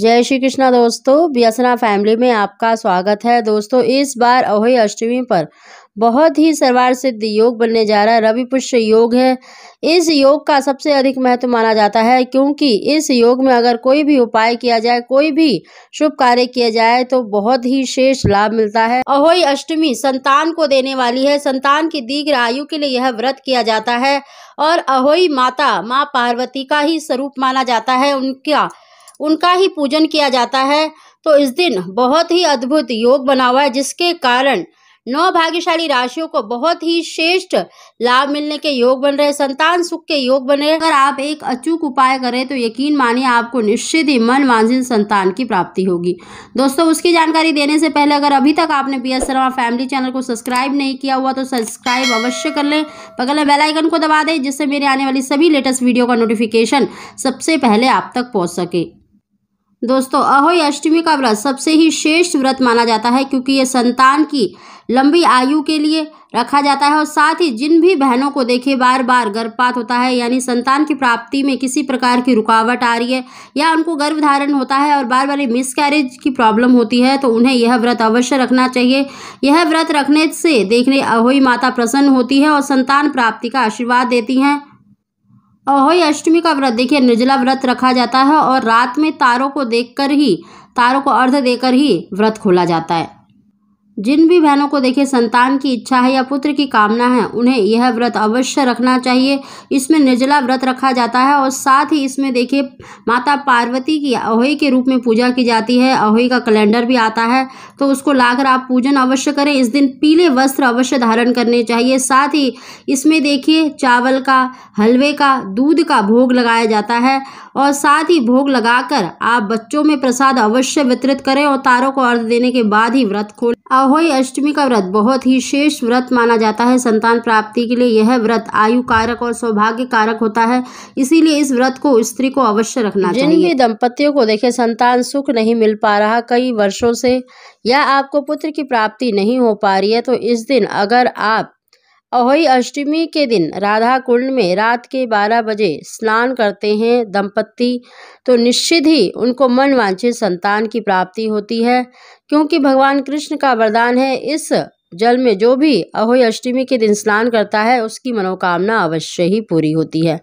जय श्री कृष्णा दोस्तों बियासना फैमिली में आपका स्वागत है दोस्तों इस बार अहोई अष्टमी पर बहुत ही सर्वार सिद्ध योग बनने जा रहा है रवि पुष्य योग है इस योग का सबसे अधिक महत्व माना जाता है क्योंकि इस योग में अगर कोई भी उपाय किया जाए कोई भी शुभ कार्य किया जाए तो बहुत ही शेष लाभ मिलता है अहोई अष्टमी संतान को देने वाली है संतान की दीर्घ आयु के लिए यह व्रत किया जाता है और अहोई माता माँ पार्वती का ही स्वरूप माना जाता है उनका उनका ही पूजन किया जाता है तो इस दिन बहुत ही अद्भुत योग बना हुआ है जिसके कारण नौ भाग्यशाली राशियों को बहुत ही श्रेष्ठ लाभ मिलने के योग बन रहे संतान सुख के योग बन रहे अगर आप एक अचूक उपाय करें तो यकीन मानिए आपको निश्चित ही मन वांझिल संतान की प्राप्ति होगी दोस्तों उसकी जानकारी देने से पहले अगर अभी तक आपने P S Sharma family channel को सब्सक्राइब नहीं किया हुआ तो सब्सक्राइब अवश्य कर लें बगल में बेलाइकन को दबा दें जिससे मेरे आने वाली सभी लेटेस्ट वीडियो का नोटिफिकेशन सबसे पहले आप तक पहुँच सके दोस्तों अहोई अष्टमी का व्रत सबसे ही श्रेष्ठ व्रत माना जाता है क्योंकि ये संतान की लंबी आयु के लिए रखा जाता है और साथ ही जिन भी बहनों को देखे बार बार गर्भपात होता है यानी संतान की प्राप्ति में किसी प्रकार की रुकावट आ रही है या उनको गर्भधारण होता है और बार बार मिसकैरेज की प्रॉब्लम होती है तो उन्हें यह व्रत अवश्य रखना चाहिए यह व्रत रखने से देखने अहोई माता प्रसन्न होती है और संतान प्राप्ति का आशीर्वाद देती हैं अहोय अष्टमी का व्रत देखिए निर्जला व्रत रखा जाता है और रात में तारों को देखकर ही तारों को अर्ध देकर ही व्रत खोला जाता है जिन भी बहनों को देखिए संतान की इच्छा है या पुत्र की कामना है उन्हें यह व्रत अवश्य रखना चाहिए इसमें निर्जला व्रत रखा जाता है और साथ ही इसमें देखिए माता पार्वती की अहोई के रूप में पूजा की जाती है अहोई का कैलेंडर भी आता है तो उसको लाकर आप पूजन अवश्य करें इस दिन पीले वस्त्र अवश्य धारण करने चाहिए साथ ही इसमें देखिए चावल का हलवे का दूध का भोग लगाया जाता है और साथ ही भोग लगाकर आप बच्चों में प्रसाद अवश्य वितरित करें और तारों को अर्घ देने के बाद ही व्रत खोलें अहोई अष्टमी का व्रत बहुत ही शेष व्रत माना जाता है संतान प्राप्ति के लिए यह व्रत आयु कारक और सौभाग्य कारक होता है इसीलिए इस व्रत को स्त्री को अवश्य रखना चाहिए जिनकी दंपतियों को देखे संतान सुख नहीं मिल पा रहा कई वर्षों से या आपको पुत्र की प्राप्ति नहीं हो पा रही है तो इस दिन अगर आप अहोई अष्टमी के दिन राधा कुंड में रात के 12 बजे स्नान करते हैं दंपत्ति तो निश्चित ही उनको मन वांछित संतान की प्राप्ति होती है क्योंकि भगवान कृष्ण का वरदान है इस जल में जो भी अहोई अष्टमी के दिन स्नान करता है उसकी मनोकामना अवश्य ही पूरी होती है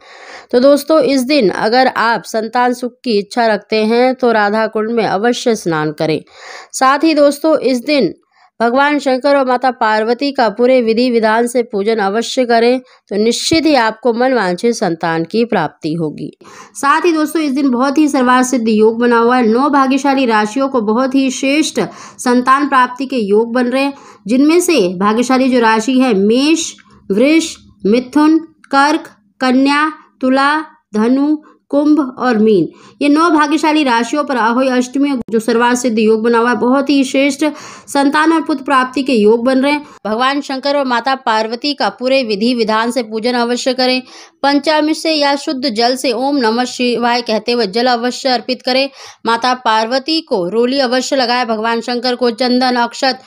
तो दोस्तों इस दिन अगर आप संतान सुख की इच्छा रखते हैं तो राधा कुंड में अवश्य स्नान करें साथ ही दोस्तों इस दिन भगवान शंकर और माता पार्वती का पूरे विधि विधान से पूजन अवश्य करें तो निश्चित ही आपको मन वांछित संतान की प्राप्ति होगी साथ ही दोस्तों इस दिन बहुत ही सर्वार सिद्ध योग बना हुआ है नौ भाग्यशाली राशियों को बहुत ही श्रेष्ठ संतान प्राप्ति के योग बन रहे हैं जिनमें से भाग्यशाली जो राशि है मेष वृष मिथुन कर्क कन्या तुला धनु कुंभ और मीन ये नौ भाग्यशाली राशियों पर अहोय अष्टमी जो सर्वार सिद्ध योग बना हुआ है बहुत ही श्रेष्ठ संतान और पुत्र प्राप्ति के योग बन रहे हैं भगवान शंकर और माता पार्वती का पूरे विधि विधान से पूजन अवश्य करें पंचामृत से या शुद्ध जल से ओम नमः शिवाय कहते हुए जल अवश्य अर्पित करें माता पार्वती को रोली अवश्य लगाए भगवान शंकर को चंदन अक्षत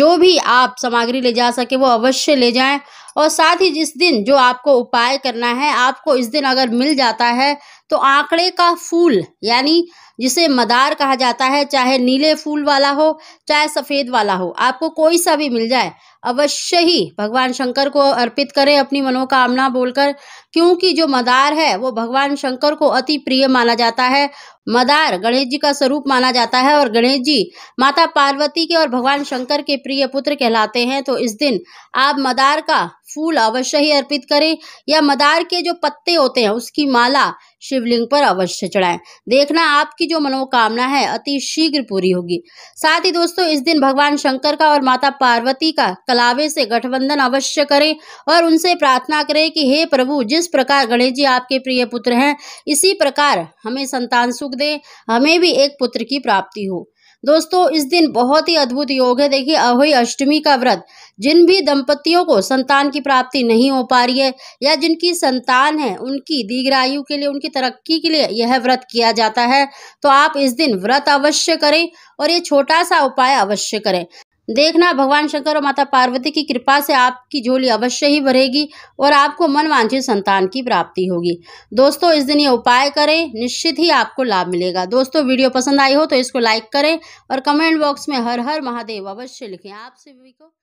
जो भी आप सामग्री ले जा सके वो अवश्य ले जाएं और साथ ही जिस दिन जो आपको उपाय करना है आपको इस दिन अगर मिल जाता है तो आंकड़े का फूल यानी जिसे मदार कहा जाता है चाहे नीले फूल वाला हो चाहे सफ़ेद वाला हो आपको कोई सा भी मिल जाए अवश्य ही भगवान शंकर को अर्पित करें अपनी मनोकामना बोलकर क्योंकि जो मदार है वो भगवान शंकर को अति प्रिय माना जाता है मदार गणेश जी का स्वरूप माना जाता है और गणेश जी माता पार्वती के और भगवान शंकर के प्रिय पुत्र कहलाते हैं तो इस दिन आप मदार का फूल अवश्य ही अर्पित करें या मदार के जो पत्ते होते हैं उसकी माला शिवलिंग पर अवश्य चढ़ाएं देखना आपकी जो मनोकामना है अति शीघ्र पूरी होगी साथ ही दोस्तों इस दिन भगवान शंकर का और माता पार्वती का कलावे से गठबंधन अवश्य करें और उनसे प्रार्थना करें कि हे प्रभु जिस प्रकार गणेश जी आपके प्रिय पुत्र हैं इसी प्रकार हमें संतान सुख दे हमें भी एक पुत्र की प्राप्ति हो दोस्तों इस दिन बहुत ही अद्भुत योग है देखिए अहोई अष्टमी का व्रत जिन भी दंपतियों को संतान की प्राप्ति नहीं हो पा रही है या जिनकी संतान है उनकी दीर्घायु के लिए उनकी तरक्की के लिए यह व्रत किया जाता है तो आप इस दिन व्रत अवश्य करें और ये छोटा सा उपाय अवश्य करें देखना भगवान शंकर और माता पार्वती की कृपा से आपकी झोली अवश्य ही भरेगी और आपको मन वांछित संतान की प्राप्ति होगी दोस्तों इस दिन ये उपाय करें निश्चित ही आपको लाभ मिलेगा दोस्तों वीडियो पसंद आई हो तो इसको लाइक करें और कमेंट बॉक्स में हर हर महादेव अवश्य लिखें आप सभी को